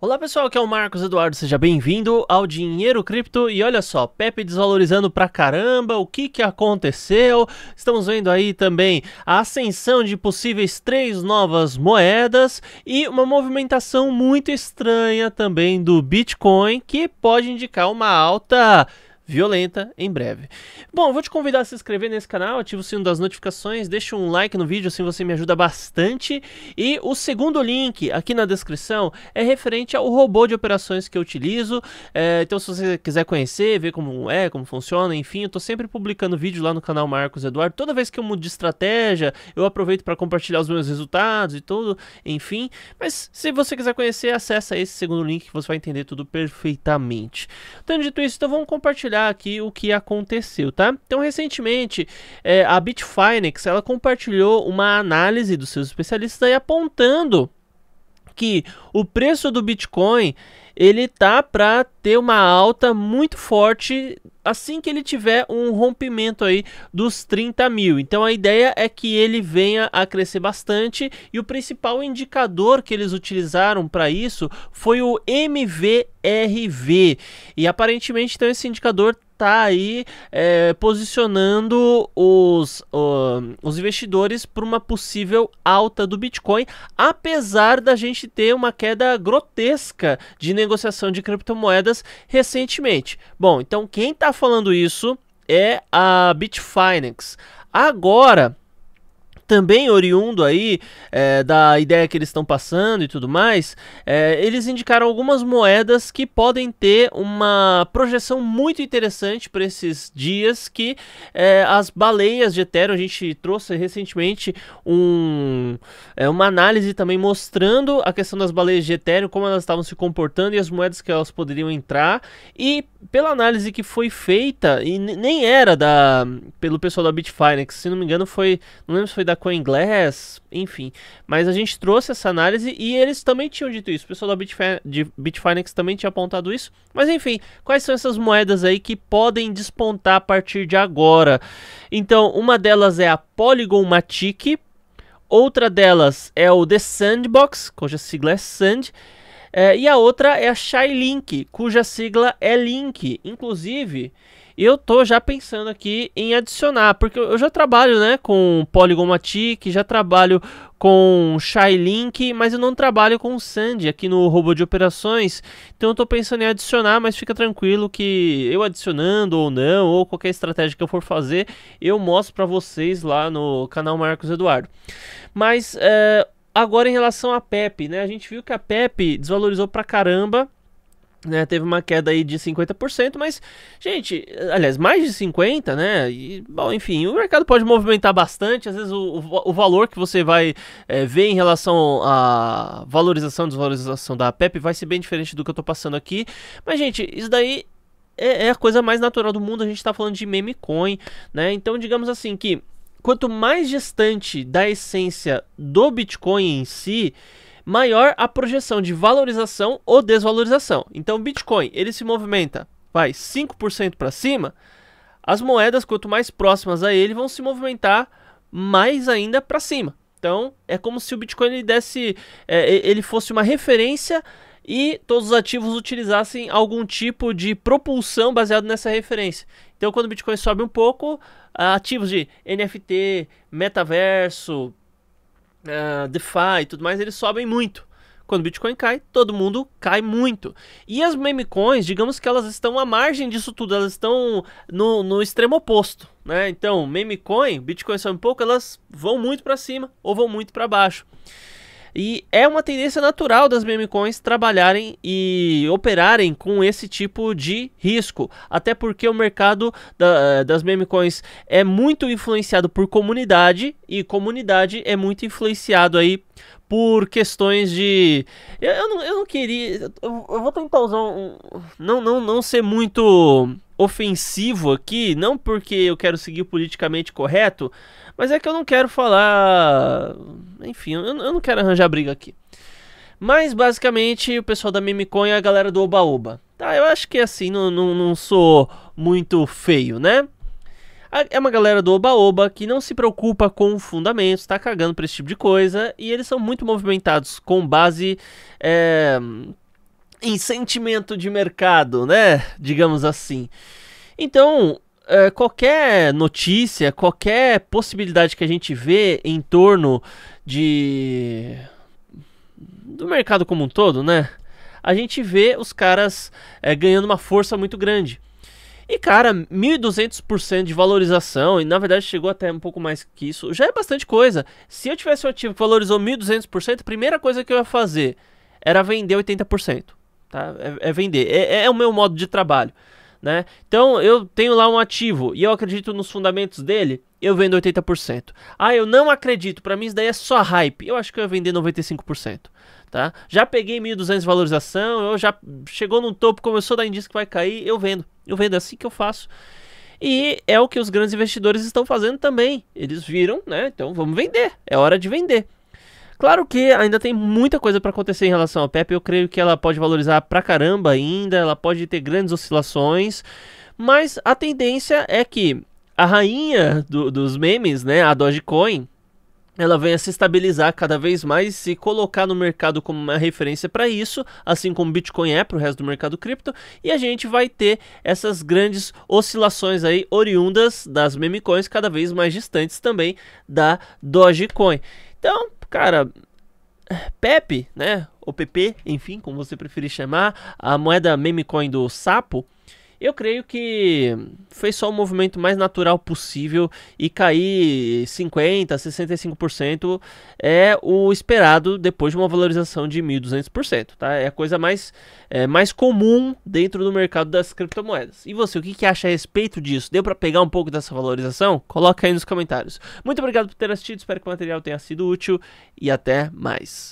Olá pessoal, aqui é o Marcos Eduardo, seja bem-vindo ao Dinheiro Cripto e olha só, Pepe desvalorizando pra caramba, o que que aconteceu? Estamos vendo aí também a ascensão de possíveis três novas moedas e uma movimentação muito estranha também do Bitcoin que pode indicar uma alta violenta em breve. Bom, vou te convidar a se inscrever nesse canal, ativa o sino das notificações, deixa um like no vídeo, assim você me ajuda bastante. E o segundo link aqui na descrição é referente ao robô de operações que eu utilizo. É, então, se você quiser conhecer, ver como é, como funciona, enfim, eu tô sempre publicando vídeo lá no canal Marcos Eduardo. Toda vez que eu mudo de estratégia, eu aproveito para compartilhar os meus resultados e tudo, enfim. Mas se você quiser conhecer, acessa esse segundo link que você vai entender tudo perfeitamente. Tendo dito isso, então vamos compartilhar aqui o que aconteceu, tá? Então, recentemente, é, a Bitfinex ela compartilhou uma análise dos seus especialistas aí apontando que o preço do Bitcoin ele tá para ter uma alta muito forte assim que ele tiver um rompimento aí dos 30 mil. Então a ideia é que ele venha a crescer bastante e o principal indicador que eles utilizaram para isso foi o MVRV e aparentemente então esse indicador tá aí é, posicionando os, uh, os investidores para uma possível alta do Bitcoin, apesar da gente ter uma queda grotesca de negociação de criptomoedas recentemente. Bom, então quem está falando isso é a Bitfinex. Agora, também oriundo aí é, da ideia que eles estão passando e tudo mais, é, eles indicaram algumas moedas que podem ter uma projeção muito interessante para esses dias que é, as baleias de Ethereum, a gente trouxe recentemente um, é, uma análise também mostrando a questão das baleias de Ethereum, como elas estavam se comportando e as moedas que elas poderiam entrar e pela análise que foi feita, e nem era da pelo pessoal da Bitfinex, se não me engano foi, não lembro se foi da inglês, enfim. Mas a gente trouxe essa análise e eles também tinham dito isso. O pessoal da Bitfinex também tinha apontado isso. Mas enfim, quais são essas moedas aí que podem despontar a partir de agora? Então, uma delas é a Polygon Matic. Outra delas é o The Sandbox, cuja sigla é Sand. É, e a outra é a Shylink, cuja sigla é Link. Inclusive, e eu tô já pensando aqui em adicionar, porque eu já trabalho, né, com Matic, já trabalho com Shylink, mas eu não trabalho com Sandy aqui no robô de operações. Então eu tô pensando em adicionar, mas fica tranquilo que eu adicionando ou não, ou qualquer estratégia que eu for fazer, eu mostro para vocês lá no canal Marcos Eduardo. Mas eh, agora em relação à PEP, né? A gente viu que a PEP desvalorizou pra caramba né, teve uma queda aí de 50%, mas, gente, aliás, mais de 50%, né? E, bom, enfim, o mercado pode movimentar bastante. Às vezes o, o, valor que você vai é, ver em relação à valorização desvalorização da PEP vai ser bem diferente do que eu tô passando aqui. Mas, gente, isso daí é, é a coisa mais natural do mundo. A gente tá falando de meme coin, né? Então, digamos assim que quanto mais distante da essência do Bitcoin em si maior a projeção de valorização ou desvalorização. Então, o Bitcoin, ele se movimenta, vai 5% para cima, as moedas quanto mais próximas a ele vão se movimentar mais ainda para cima. Então, é como se o Bitcoin ele desse, é, ele fosse uma referência e todos os ativos utilizassem algum tipo de propulsão baseado nessa referência. Então, quando o Bitcoin sobe um pouco, ativos de NFT, metaverso, uh, DeFi e tudo mais, eles sobem muito. Quando o Bitcoin cai, todo mundo cai muito. E as meme coins, digamos que elas estão à margem disso tudo, elas estão no, no extremo oposto, né? Então, meme coin, Bitcoin sobe um pouco, elas vão muito para cima ou vão muito para baixo. E é uma tendência natural das meme coins trabalharem e operarem com esse tipo de risco. Até porque o mercado da, eh, das meme coins é muito influenciado por comunidade e comunidade é muito influenciado aí por questões de. Eu, eu, não, eu não queria. Eu, eu vou tentar usar um. Não, não, não ser muito ofensivo aqui, não porque eu quero seguir politicamente correto, mas é que eu não quero falar. Enfim, eu, eu não quero arranjar briga aqui. Mas basicamente o pessoal da Mimicon é a galera do Oba Oba. Tá, eu acho que é assim, não, não, não sou muito feio, né? É uma galera do Oba-Oba que não se preocupa com fundamentos, tá cagando pra esse tipo de coisa, e eles são muito movimentados com base é, em sentimento de mercado, né? Digamos assim. Então, é, qualquer notícia, qualquer possibilidade que a gente vê em torno de. do mercado como um todo, né? A gente vê os caras é, ganhando uma força muito grande. E, cara, 1.200% de valorização, e na verdade chegou até um pouco mais que isso, já é bastante coisa. Se eu tivesse um ativo que valorizou 1.200%, a primeira coisa que eu ia fazer era vender 80%. Tá? É, é vender. É, é, é o meu modo de trabalho. Né? Então eu tenho lá um ativo e eu acredito nos fundamentos dele, eu vendo 80%. Ah, eu não acredito, para mim isso daí é só hype. Eu acho que eu ia vender 95%, tá? Já peguei 1200 de valorização, eu já chegou no topo, começou a dar indício que vai cair, eu vendo. Eu vendo é assim que eu faço. E é o que os grandes investidores estão fazendo também. Eles viram, né? Então vamos vender. É hora de vender. Claro que ainda tem muita coisa para acontecer em relação à Pepe. Eu creio que ela pode valorizar pra caramba ainda. Ela pode ter grandes oscilações. Mas a tendência é que a rainha do, dos memes, né? A Dogecoin, ela venha se estabilizar cada vez mais, se colocar no mercado como uma referência para isso, assim como Bitcoin é para o resto do mercado cripto, e a gente vai ter essas grandes oscilações aí oriundas das meme coins cada vez mais distantes também da Dogecoin. Então, cara, Pepe, né? O PP, enfim, como você preferir chamar, a moeda meme coin do sapo, eu creio que foi só o movimento mais natural possível e cair 50%, 65% é o esperado depois de uma valorização de 1.200%. Tá? É a coisa mais, é, mais comum dentro do mercado das criptomoedas. E você, o que, que acha a respeito disso? Deu para pegar um pouco dessa valorização? Coloca aí nos comentários. Muito obrigado por ter assistido, espero que o material tenha sido útil e até mais.